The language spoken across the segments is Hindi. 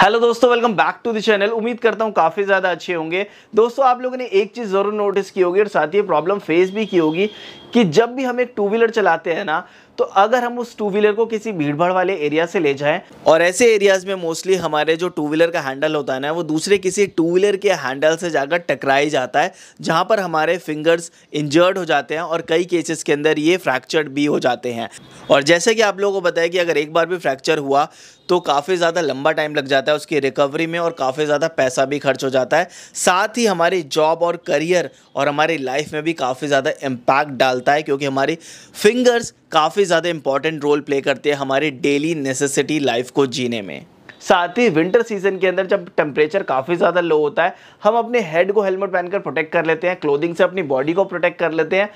हेलो दोस्तों welcome back to the channel उम्मीद करता हूँ काफ़ी ज़्यादा अच्छे होंगे दोस्तों आप लोगों ने एक चीज़ ज़रूर नोटिस की होगी और साथ ही प्रॉब्लम फेस भी की होगी कि जब भी हम एक टू व्हीलर चलाते हैं ना तो अगर हम उस टू व्हीलर को किसी भीड़ भाड़ वाले एरिया से ले जाएं और ऐसे एरियाज में मोस्टली हमारे जो टू व्हीलर का हैंडल होता है ना वो दूसरे किसी टू व्हीलर के हैंडल से जाकर टकराई जाता है जहाँ पर हमारे फिंगर्स इंजर्ड हो जाते हैं और कई केसेस के अंदर ये फ्रैक्चर्ड भी हो जाते हैं और जैसे कि आप लोगों को बताया कि अगर एक बार भी फ्रैक्चर हुआ तो काफ़ी ज़्यादा लंबा टाइम लग जाता है उसकी रिकवरी में और काफ़ी ज़्यादा पैसा भी खर्च हो जाता है साथ ही हमारी जॉब और करियर और हमारी लाइफ में भी काफ़ी ज़्यादा इम्पैक्ट डालता है क्योंकि हमारी फिंगर्स काफ़ी ज़्यादा इंपॉर्टेंट रोल प्ले करते हैं हमारे डेली नेसेसिटी लाइफ को जीने में साथ ही विंटर सीजन के अंदर जब टेम्परेचर काफ़ी ज़्यादा लो होता है हम अपने हेड को हेलमेट पहनकर प्रोटेक्ट कर लेते हैं क्लोदिंग से अपनी बॉडी को प्रोटेक्ट कर लेते हैं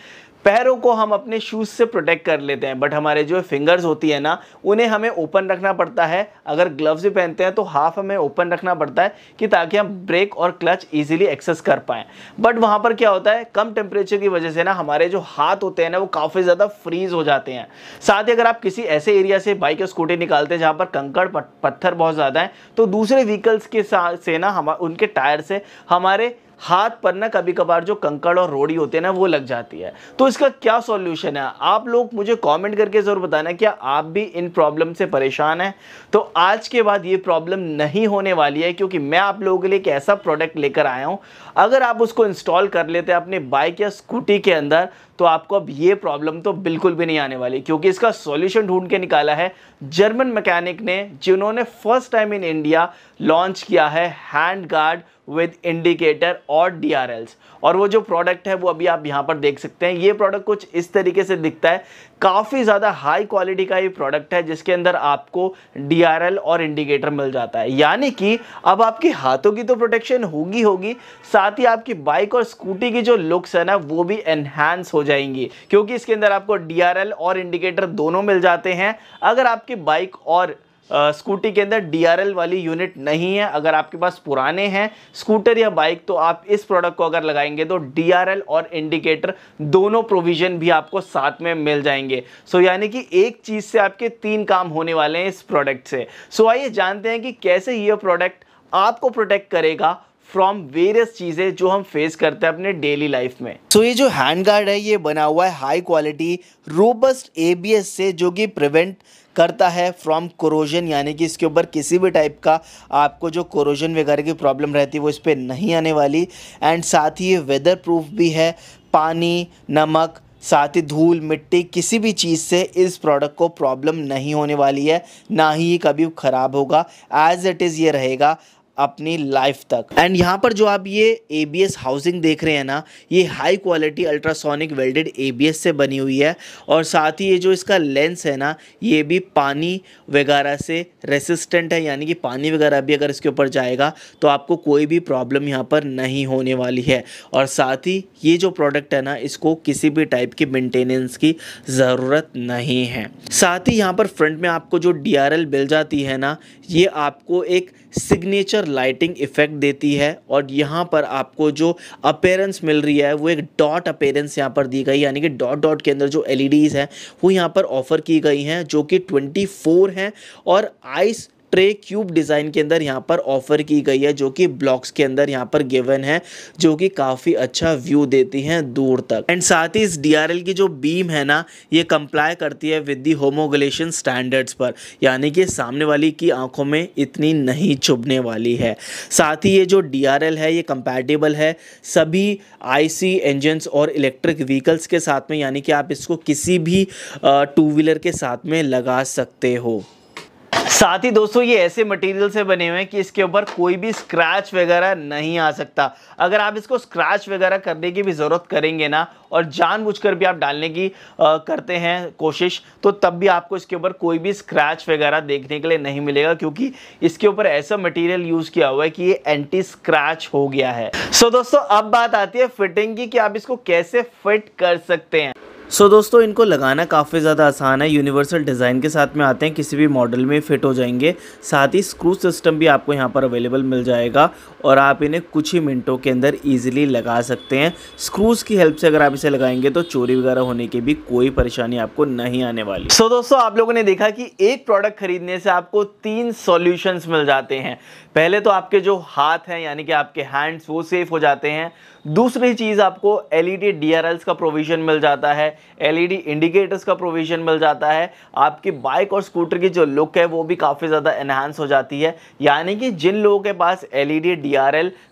पैरों को हम अपने शूज़ से प्रोटेक्ट कर लेते हैं बट हमारे जो फिंगर्स होती है ना उन्हें हमें ओपन रखना पड़ता है अगर ग्लव्स भी पहनते हैं तो हाफ हमें ओपन रखना पड़ता है कि ताकि हम ब्रेक और क्लच इजीली एक्सेस कर पाएँ बट वहाँ पर क्या होता है कम टेम्परेचर की वजह से ना हमारे जो हाथ होते हैं ना वो काफ़ी ज़्यादा फ्रीज हो जाते हैं साथ ही अगर आप किसी ऐसे एरिया से बाइक या स्कूटी निकालते हैं जहाँ पर कंकड़ पत्थर बहुत ज़्यादा है तो दूसरे व्हीकल्स के से ना हम उनके टायर से हमारे हाथ पर ना कभी कभार जो कंकड़ और रोड़ी होते हैं ना वो लग जाती है तो इसका क्या सॉल्यूशन है आप लोग मुझे कमेंट करके ज़रूर बताना क्या आप भी इन प्रॉब्लम से परेशान हैं तो आज के बाद ये प्रॉब्लम नहीं होने वाली है क्योंकि मैं आप लोगों के लिए एक ऐसा प्रोडक्ट लेकर आया हूँ अगर आप उसको इंस्टॉल कर लेते हैं अपने बाइक या स्कूटी के अंदर तो आपको अब ये प्रॉब्लम तो बिल्कुल भी नहीं आने वाली क्योंकि इसका सॉल्यूशन ढूंढ के निकाला है जर्मन मैकेनिक ने जिन्होंने first time in India launch किया है हैंड गार्ड विद इंडिकेटर और डी और वो जो प्रोडक्ट है वो अभी आप यहाँ पर देख सकते हैं ये प्रोडक्ट कुछ इस तरीके से दिखता है काफ़ी ज़्यादा हाई क्वालिटी का ये प्रोडक्ट है जिसके अंदर आपको डी और इंडिकेटर मिल जाता है यानी कि अब आपके हाथों की तो प्रोटेक्शन होगी होगी साथ ही आपकी बाइक और स्कूटी की जो लुक्स है ना वो भी एनहेंस हो जाएंगी क्योंकि इसके अंदर आपको डी और इंडिकेटर दोनों मिल जाते हैं अगर आपकी बाइक और स्कूटी के अंदर डी वाली यूनिट नहीं है अगर आपके पास पुराने हैं स्कूटर या बाइक तो आप इस प्रोडक्ट को अगर लगाएंगे तो डी और इंडिकेटर दोनों प्रोविजन भी आपको साथ में मिल जाएंगे सो so, यानी कि एक चीज़ से आपके तीन काम होने वाले हैं इस प्रोडक्ट से सो so, आइए जानते हैं कि कैसे यह प्रोडक्ट आपको प्रोटेक्ट करेगा फ्रॉम वेरियस चीज़ें जो हम फेस करते हैं अपने डेली लाइफ में सो so, ये जो हैंड गार्ड है ये बना हुआ है हाई क्वालिटी रोबस्ट ए से जो कि प्रिवेंट करता है फ्रॉम कोरोजन यानी कि इसके ऊपर किसी भी टाइप का आपको जो कोरोजन वगैरह की प्रॉब्लम रहती है वो इस पर नहीं आने वाली एंड साथ ही ये वेदर प्रूफ भी है पानी नमक साथ ही धूल मिट्टी किसी भी चीज़ से इस प्रोडक्ट को प्रॉब्लम नहीं होने वाली है ना ही ये कभी ख़राब होगा एज इट इज़ ये रहेगा अपनी लाइफ तक एंड यहाँ पर जो आप ये ए हाउसिंग देख रहे हैं ना ये हाई क्वालिटी अल्ट्रासोनिक वेल्डेड ए से बनी हुई है और साथ ही ये जो इसका लेंस है ना ये भी पानी वगैरह से रेसिस्टेंट है यानी कि पानी वगैरह भी अगर इसके ऊपर जाएगा तो आपको कोई भी प्रॉब्लम यहाँ पर नहीं होने वाली है और साथ ही ये जो प्रोडक्ट है ना इसको किसी भी टाइप की मेंटेनेंस की ज़रूरत नहीं है साथ ही यहाँ पर फ्रंट में आपको जो डी मिल जाती है ना ये आपको एक सिग्नेचर लाइटिंग इफेक्ट देती है और यहाँ पर आपको जो अपेयरेंस मिल रही है वो एक डॉट अपेयरेंस यहाँ पर दी गई यानी कि डॉट डॉट के अंदर जो एल e हैं वो यहाँ पर ऑफर की गई हैं जो कि ट्वेंटी हैं और आइस ट्रे क्यूब डिज़ाइन के अंदर यहाँ पर ऑफर की गई है जो कि ब्लॉक्स के अंदर यहाँ पर गिवन है जो कि काफ़ी अच्छा व्यू देती हैं दूर तक एंड साथ ही इस डी की जो बीम है ना ये कंप्लाई करती है विद दी होमोगलेशन स्टैंडर्ड्स पर यानी कि सामने वाली की आंखों में इतनी नहीं चुभने वाली है साथ ही ये जो डी है ये कंपैटिबल है सभी आई इंजन्स और इलेक्ट्रिक व्हीकल्स के साथ में यानी कि आप इसको किसी भी टू व्हीलर के साथ में लगा सकते हो साथ ही दोस्तों ये ऐसे मटेरियल से बने हुए हैं कि इसके ऊपर कोई भी स्क्रैच वगैरह नहीं आ सकता अगर आप इसको स्क्रैच वगैरह करने की भी ज़रूरत करेंगे ना और जानबूझकर भी आप डालने की आ, करते हैं कोशिश तो तब भी आपको इसके ऊपर कोई भी स्क्रैच वगैरह देखने के लिए नहीं मिलेगा क्योंकि इसके ऊपर ऐसा मटीरियल यूज़ किया हुआ है कि ये एंटी स्क्रैच हो गया है सो so, दोस्तों अब बात आती है फिटिंग की कि आप इसको कैसे फिट कर सकते हैं सो so, दोस्तों इनको लगाना काफ़ी ज़्यादा आसान है यूनिवर्सल डिज़ाइन के साथ में आते हैं किसी भी मॉडल में फिट हो जाएंगे साथ ही स्क्रू सिस्टम भी आपको यहाँ पर अवेलेबल मिल जाएगा और आप इन्हें कुछ ही मिनटों के अंदर ईजिली लगा सकते हैं स्क्रूज़ की हेल्प से अगर आप इसे लगाएंगे तो चोरी वगैरह होने की भी कोई परेशानी आपको नहीं आने वाली सो so, दोस्तों आप लोगों ने देखा कि एक प्रोडक्ट खरीदने से आपको तीन सॉल्यूशंस मिल जाते हैं पहले तो आपके जो हाथ हैं यानी कि आपके हैंड्स वो सेफ हो जाते हैं दूसरी चीज़ आपको एल ई का प्रोविजन मिल जाता है एलईडी इंडिकेटर्स का प्रोविजन मिल जाता है आपकी बाइक और स्कूटर की जो लुक है वो भी काफ़ी ज़्यादा एनहांस हो जाती है यानी कि जिन लोगों के पास एल ई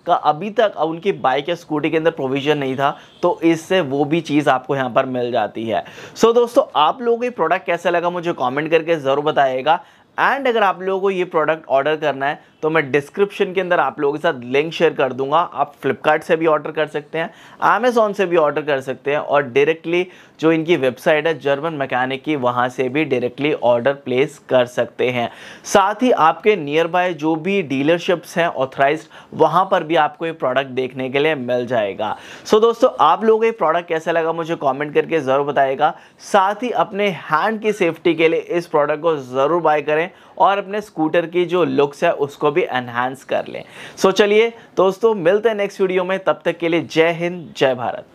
का अभी तक उनकी बाइक या स्कूटी के अंदर प्रोविजन नहीं था तो इससे वो भी चीज़ आपको यहाँ पर मिल जाती है सो so, दोस्तों आप लोगों को प्रोडक्ट कैसा लगा मुझे कॉमेंट करके ज़रूर बताएगा एंड अगर आप लोगों को ये प्रोडक्ट ऑर्डर करना है तो मैं डिस्क्रिप्शन के अंदर आप लोगों के साथ लिंक शेयर कर दूंगा आप फ्लिपकार्ट से भी ऑर्डर कर सकते हैं अमेज़ोन से भी ऑर्डर कर सकते हैं और डायरेक्टली जो इनकी वेबसाइट है जर्मन मैकेनिक की वहाँ से भी डायरेक्टली ऑर्डर प्लेस कर सकते हैं साथ ही आपके नियर बाय जो भी डीलरशिप्स हैं ऑथराइज वहाँ पर भी आपको ये प्रोडक्ट देखने के लिए मिल जाएगा सो so, दोस्तों आप लोगों को ये प्रोडक्ट कैसा लगा मुझे कॉमेंट करके ज़रूर बताएगा साथ ही अपने हैंड की सेफ्टी के लिए इस प्रोडक्ट को ज़रूर बाय करें और अपने स्कूटर की जो लुक्स है उसको उसको भी एनहांस कर लें सो so चलिए दोस्तों मिलते हैं नेक्स्ट वीडियो में तब तक के लिए जय हिंद जय भारत